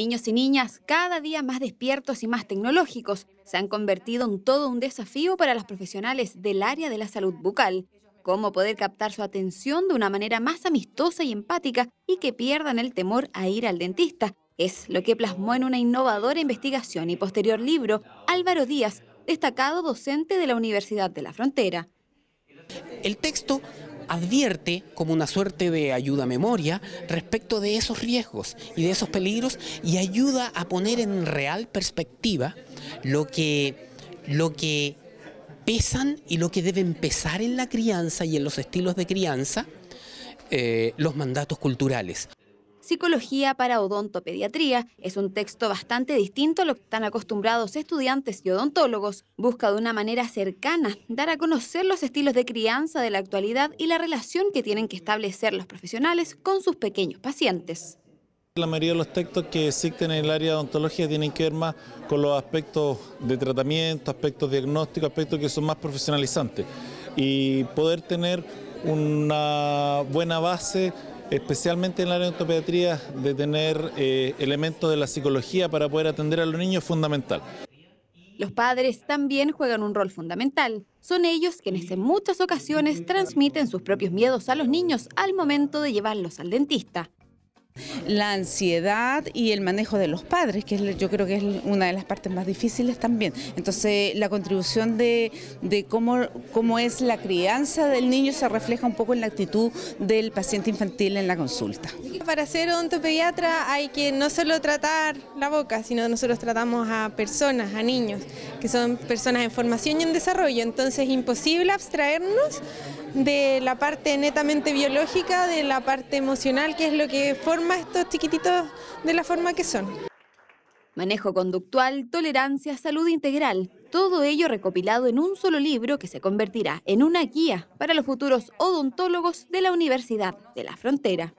Niños y niñas cada día más despiertos y más tecnológicos se han convertido en todo un desafío para los profesionales del área de la salud bucal. Cómo poder captar su atención de una manera más amistosa y empática y que pierdan el temor a ir al dentista es lo que plasmó en una innovadora investigación y posterior libro Álvaro Díaz, destacado docente de la Universidad de la Frontera. El texto advierte como una suerte de ayuda a memoria respecto de esos riesgos y de esos peligros y ayuda a poner en real perspectiva lo que, lo que pesan y lo que deben pesar en la crianza y en los estilos de crianza eh, los mandatos culturales. Psicología para odontopediatría es un texto bastante distinto a lo que están acostumbrados estudiantes y odontólogos. Busca de una manera cercana dar a conocer los estilos de crianza de la actualidad y la relación que tienen que establecer los profesionales con sus pequeños pacientes. La mayoría de los textos que existen en el área de odontología tienen que ver más con los aspectos de tratamiento, aspectos diagnósticos, aspectos que son más profesionalizantes. Y poder tener una buena base especialmente en la área de de tener eh, elementos de la psicología para poder atender a los niños es fundamental. Los padres también juegan un rol fundamental. Son ellos quienes en muchas ocasiones transmiten sus propios miedos a los niños al momento de llevarlos al dentista la ansiedad y el manejo de los padres, que yo creo que es una de las partes más difíciles también. Entonces, la contribución de, cómo, cómo es la crianza del niño se refleja un poco en la actitud del paciente infantil en la consulta. Para ser ontopediatra hay que no solo tratar la boca, sino nosotros tratamos a personas, a niños, que son personas en formación y en desarrollo, entonces es imposible abstraernos de la parte netamente biológica, de la parte emocional, que es lo que forma más estos chiquititos de la forma que son. Manejo conductual, tolerancia, salud integral, todo ello recopilado en un solo libro que se convertirá en una guía para los futuros odontólogos de la Universidad de la Frontera.